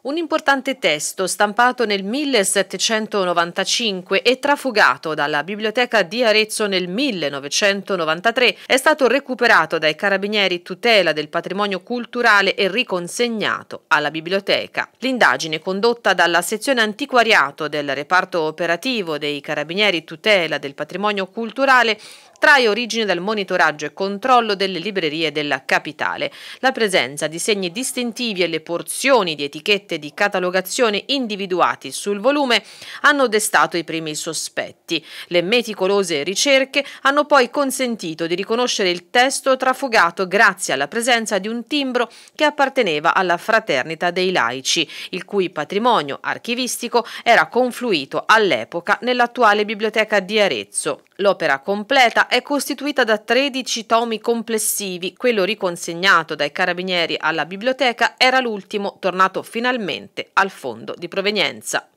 Un importante testo stampato nel 1795 e trafugato dalla biblioteca di Arezzo nel 1993 è stato recuperato dai carabinieri tutela del patrimonio culturale e riconsegnato alla biblioteca. L'indagine condotta dalla sezione antiquariato del reparto operativo dei carabinieri tutela del patrimonio culturale trae origine dal monitoraggio e controllo delle librerie della capitale. La presenza di segni distintivi e le porzioni di etichette di catalogazione individuati sul volume hanno destato i primi sospetti. Le meticolose ricerche hanno poi consentito di riconoscere il testo trafugato grazie alla presenza di un timbro che apparteneva alla Fraternita dei Laici, il cui patrimonio archivistico era confluito all'epoca nell'attuale biblioteca di Arezzo. L'opera completa è costituita da 13 tomi complessivi, quello riconsegnato dai carabinieri alla biblioteca era l'ultimo tornato finalmente al fondo di provenienza.